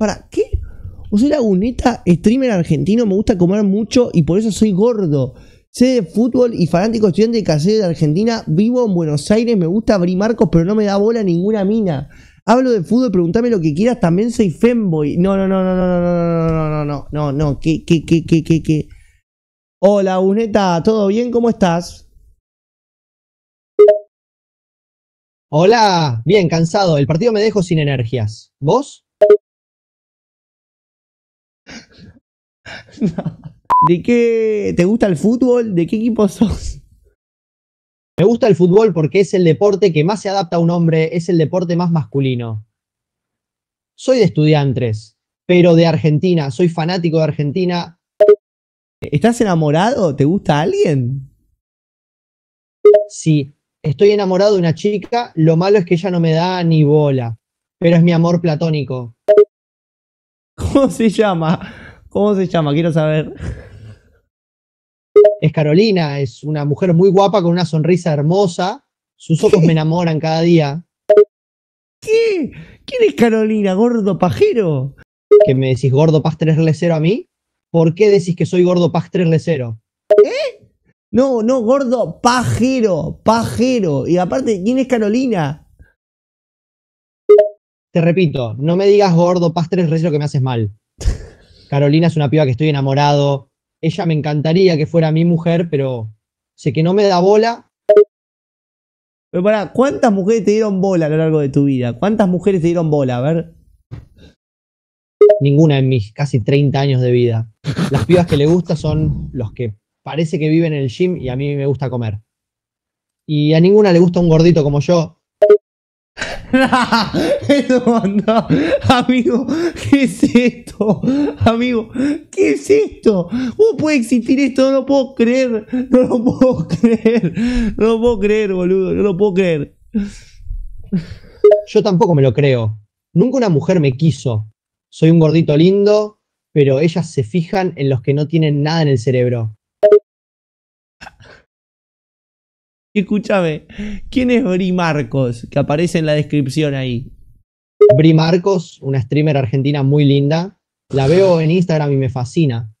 ¿Para qué? O la era streamer argentino, me gusta comer mucho y por eso soy gordo. Sé de fútbol y fanático estudiante de casero de Argentina, vivo en Buenos Aires, me gusta abrir marcos, pero no me da bola ninguna mina. Hablo de fútbol, preguntame lo que quieras, también soy femboy. No, no, no, no, no, no, no, no, no, no, no, no, ¿Qué, ¿Qué, qué, qué, qué, qué? Hola, Uneta, ¿todo bien? ¿Cómo estás? Hola, bien, cansado. El partido me dejó sin energías. ¿Vos? ¿De qué te gusta el fútbol? ¿De qué equipo sos? Me gusta el fútbol porque es el deporte que más se adapta a un hombre, es el deporte más masculino. Soy de estudiantes, pero de Argentina, soy fanático de Argentina. ¿Estás enamorado? ¿Te gusta alguien? Sí, estoy enamorado de una chica, lo malo es que ella no me da ni bola, pero es mi amor platónico. ¿Cómo se llama? ¿Cómo se llama? Quiero saber. Es Carolina, es una mujer muy guapa con una sonrisa hermosa. Sus ojos me enamoran cada día. ¿Qué? ¿Quién es Carolina, gordo pajero? ¿Que me decís gordo paz, 3 le a mí? ¿Por qué decís que soy gordo paz, 3 le 0? ¿Eh? No, no, gordo pajero, pajero. Y aparte, ¿quién es Carolina? Te repito, no me digas gordo paz, 3 que me haces mal. Carolina es una piba que estoy enamorado, ella me encantaría que fuera mi mujer, pero sé que no me da bola. Pero pará, ¿cuántas mujeres te dieron bola a lo largo de tu vida? ¿Cuántas mujeres te dieron bola? A ver. Ninguna en mis casi 30 años de vida. Las pibas que le gusta son los que parece que viven en el gym y a mí me gusta comer. Y a ninguna le gusta un gordito como yo. Amigo, ¿qué es esto? Amigo, ¿qué es esto? ¿Cómo puede existir esto? No lo puedo creer. No lo puedo creer. No lo puedo creer, boludo. No lo puedo creer. Yo tampoco me lo creo. Nunca una mujer me quiso. Soy un gordito lindo, pero ellas se fijan en los que no tienen nada en el cerebro. Escúchame, ¿quién es Bri Marcos? Que aparece en la descripción ahí. Bri Marcos, una streamer argentina muy linda. La veo en Instagram y me fascina.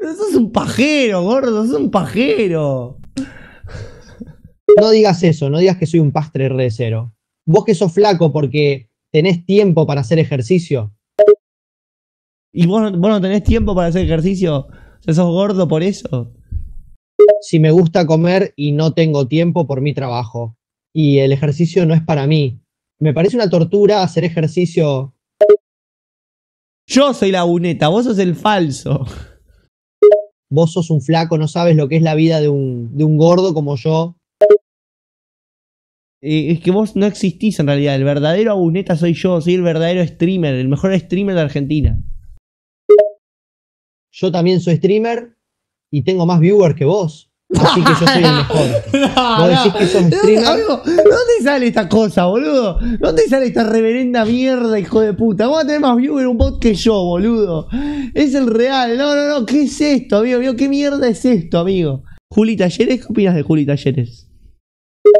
es un pajero, gordo, es un pajero. No digas eso, no digas que soy un pastre re cero. Vos que sos flaco porque tenés tiempo para hacer ejercicio. ¿Y vos, no tenés tiempo para hacer ejercicio? ¿Sos gordo por eso? si me gusta comer y no tengo tiempo por mi trabajo. Y el ejercicio no es para mí. Me parece una tortura hacer ejercicio. Yo soy la uneta, vos sos el falso. Vos sos un flaco, no sabes lo que es la vida de un, de un gordo como yo. Eh, es que vos no existís en realidad. El verdadero abuneta soy yo, soy el verdadero streamer, el mejor streamer de Argentina. Yo también soy streamer, y tengo más viewers que vos. Así que yo soy el mejor. ¿Vos decís que son ¿Dónde, sale esta cosa, boludo? ¿Dónde sale esta reverenda mierda, hijo de puta? Vos a tener más viewers un bot que yo, boludo. Es el real. No, no, no. ¿Qué es esto, amigo? amigo? ¿Qué mierda es esto, amigo? Juli Talleres, ¿qué opinas de Juli Talleres?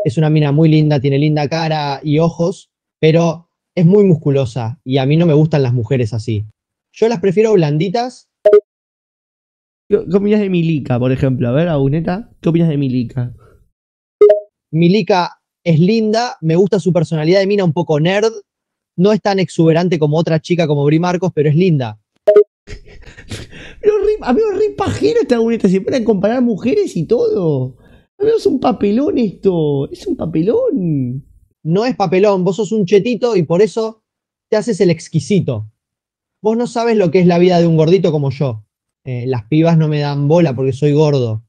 Es una mina muy linda, tiene linda cara y ojos, pero es muy musculosa y a mí no me gustan las mujeres así. Yo las prefiero blanditas ¿Qué, opinas de Milica, por ejemplo? A ver, Aguneta, ¿qué opinas de Milica? Milica es linda, me gusta su personalidad de mina un poco nerd. No es tan exuberante como otra chica como Bri Marcos, pero es linda. A mí me re pajero esta Aguneta, se a comparar mujeres y todo. Amigo, es un papelón esto, es un papelón. No es papelón, vos sos un chetito y por eso te haces el exquisito. Vos no sabes lo que es la vida de un gordito como yo. Eh, las pibas no me dan bola porque soy gordo.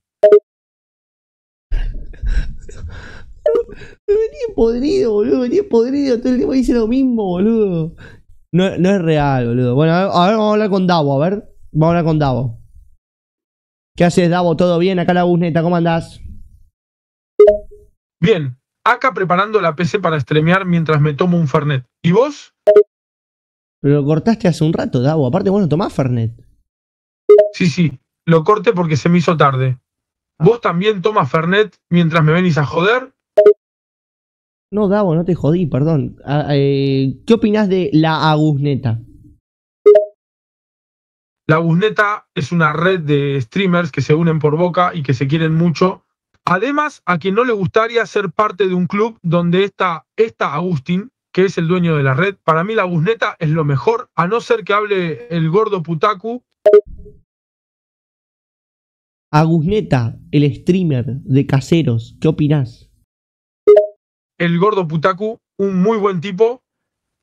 Me venía podrido, boludo, me venía podrido, todo el tiempo dice lo mismo, boludo. No, es real, boludo. Bueno, a ver, vamos a hablar con Davo, a ver. Vamos a hablar con Davo. ¿Qué haces, Davo? ¿Todo bien? Acá la busneta, ¿cómo andás? Bien, acá preparando la PC para streamear mientras me tomo un Fernet. ¿Y vos? Pero lo cortaste hace un rato, Davo. Aparte, vos no tomás Fernet. Sí, sí, lo corte porque se me hizo tarde. ¿Vos también tomas Fernet mientras me venís a joder? No, Davo, no te jodí, perdón. Ah, eh, ¿Qué opinas de la Agusneta? La Agusneta es una red de streamers que se unen por boca y que se quieren mucho. Además, a quien no le gustaría ser parte de un club donde está, está Agustín, que es el dueño de la red. Para mí la Agusneta es lo mejor, a no ser que hable el gordo Putaku Agusneta, el streamer de Caseros, ¿qué opinás? El gordo Putaku, un muy buen tipo,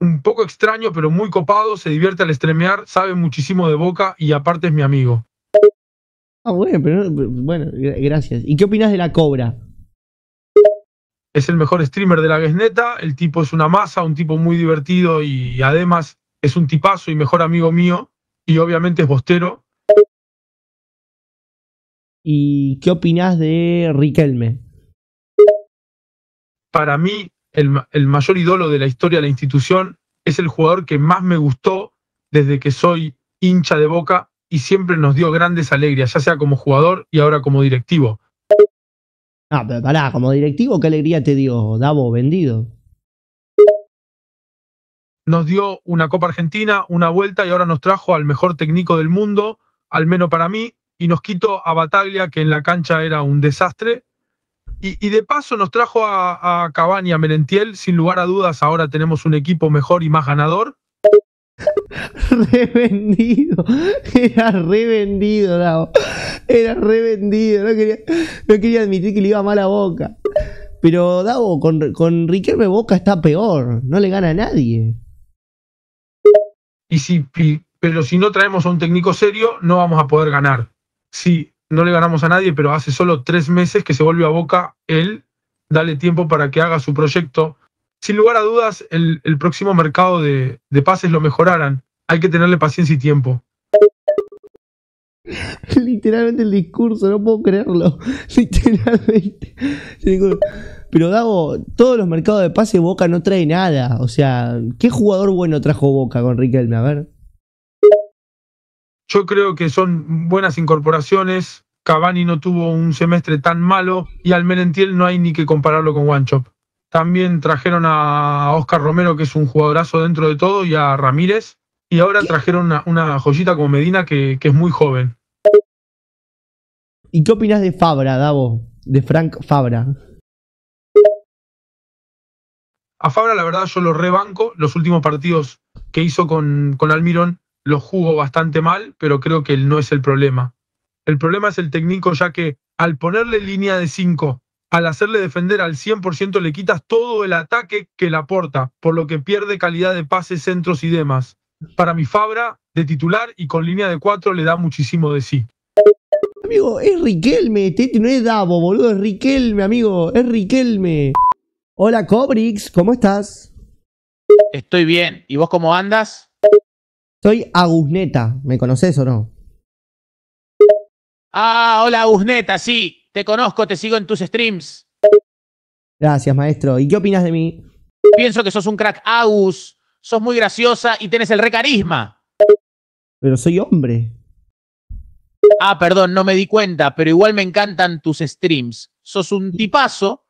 un poco extraño pero muy copado, se divierte al estremear, sabe muchísimo de boca y aparte es mi amigo. Ah, bueno, pero, bueno, gracias. ¿Y qué opinás de la cobra? Es el mejor streamer de la Guesneta, el tipo es una masa, un tipo muy divertido y además es un tipazo y mejor amigo mío y obviamente es bostero, ¿Y qué opinás de Riquelme? Para mí, el, el mayor ídolo de la historia de la institución es el jugador que más me gustó desde que soy hincha de boca y siempre nos dio grandes alegrías, ya sea como jugador y ahora como directivo. Ah, pero pará, como directivo, ¿qué alegría te dio Davo vendido? Nos dio una Copa Argentina, una vuelta y ahora nos trajo al mejor técnico del mundo, al menos para mí, y nos quitó a Bataglia, que en la cancha era un desastre. Y, de paso nos trajo a, a y a Merentiel. Sin lugar a dudas, ahora tenemos un equipo mejor y más ganador. Revendido, era revendido, Davo. Era revendido, no quería, no quería admitir que le iba mal a Boca. Pero Davo, con, con Riquelme Boca está peor, no le gana a nadie. Y si, pero si no traemos a un técnico serio, no vamos a poder ganar sí, no le ganamos a nadie, pero hace solo tres meses que se volvió a Boca él, dale tiempo para que haga su proyecto. Sin lugar a dudas, el, próximo mercado de, pases lo mejorarán. Hay que tenerle paciencia y tiempo. Literalmente el discurso, no puedo creerlo. Literalmente. Pero Dago, todos los mercados de pases Boca no trae nada. O sea, ¿qué jugador bueno trajo Boca con Riquelme? A ver. Yo creo que son buenas incorporaciones. Cavani no tuvo un semestre tan malo y al Merentiel no hay ni que compararlo con Wanchop. También trajeron a Oscar Romero, que es un jugadorazo dentro de todo, y a Ramírez. Y ahora trajeron una, una joyita como Medina, que, es muy joven. ¿Y qué opinas de Fabra, Davo? De Frank Fabra. A Fabra, la verdad, yo lo rebanco. Los últimos partidos que hizo con, con Almirón lo jugó bastante mal, pero creo que él no es el problema. El problema es el técnico, ya que al ponerle línea de 5, al hacerle defender al 100%, le quitas todo el ataque que le aporta, por lo que pierde calidad de pases, centros y demás. Para mi Fabra, de titular y con línea de 4, le da muchísimo de sí. Amigo, es Riquelme, Tete, no es Davo, boludo, es Riquelme, amigo, es Riquelme. Hola, Cobrix, ¿cómo estás? Estoy bien. ¿Y vos cómo andas? Soy Agusneta, ¿me conoces o no? Ah, hola Agusneta, sí, te conozco, te sigo en tus streams. Gracias, maestro. ¿Y qué opinas de mí? Pienso que sos un crack Agus, sos muy graciosa y tenés el re carisma. Pero soy hombre. Ah, perdón, no me di cuenta, pero igual me encantan tus streams. Sos un tipazo.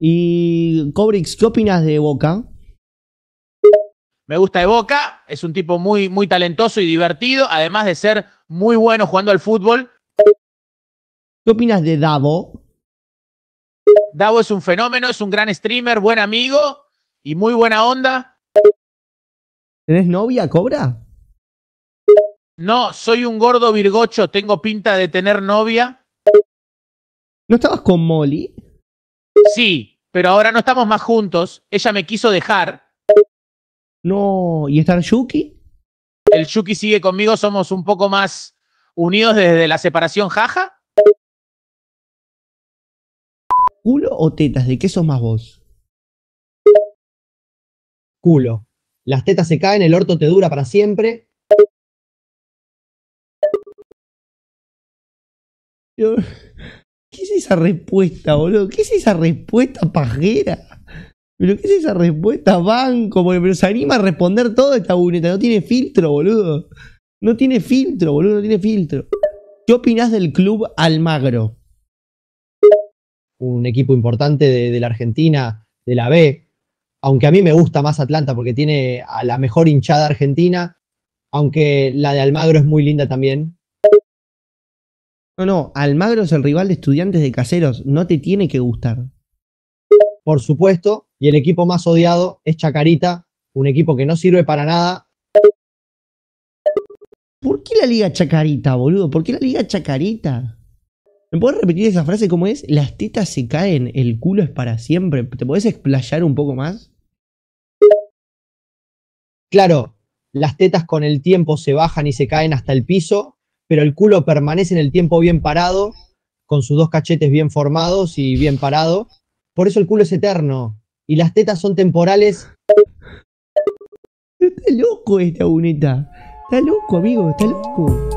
Y Cobrix, ¿qué opinas de Boca? me gusta de Boca, es un tipo muy, muy talentoso y divertido, además de ser muy bueno jugando al fútbol. ¿Qué opinas de Davo? Davo es un fenómeno, es un gran streamer, buen amigo y muy buena onda. ¿Tenés novia, Cobra? No, soy un gordo virgocho, tengo pinta de tener novia. ¿No estabas con Molly? Sí, pero ahora no estamos más juntos, ella me quiso dejar no, ¿y está el Yuki? El Yuki sigue conmigo, somos un poco más unidos desde la separación, jaja. ¿Culo o tetas? ¿De qué sos más vos? Culo. Las tetas se caen, el orto te dura para siempre. ¿Qué es esa respuesta, boludo? ¿Qué es esa respuesta pajera? Pero ¿qué es esa respuesta, banco? Porque, pero se anima a responder toda esta bureta. No tiene filtro, boludo. No tiene filtro, boludo. No tiene filtro. ¿Qué opinás del club Almagro? Un equipo importante de, de la Argentina, de la B. Aunque a mí me gusta más Atlanta porque tiene a la mejor hinchada argentina. Aunque la de Almagro es muy linda también. No, no, Almagro es el rival de estudiantes de caseros, no te tiene que gustar. Por supuesto, y el equipo más odiado es Chacarita, un equipo que no sirve para nada. ¿Por qué la Liga Chacarita, boludo? ¿Por qué la Liga Chacarita? ¿Me puedes repetir esa frase como es? Las tetas se caen, el culo es para siempre. ¿Te podés explayar un poco más? Claro, las tetas con el tiempo se bajan y se caen hasta el piso, pero el culo permanece en el tiempo bien parado, con sus dos cachetes bien formados y bien parado. Por eso el culo es eterno, y las tetas son temporales. Está loco esta bonita Está loco, amigo, está loco.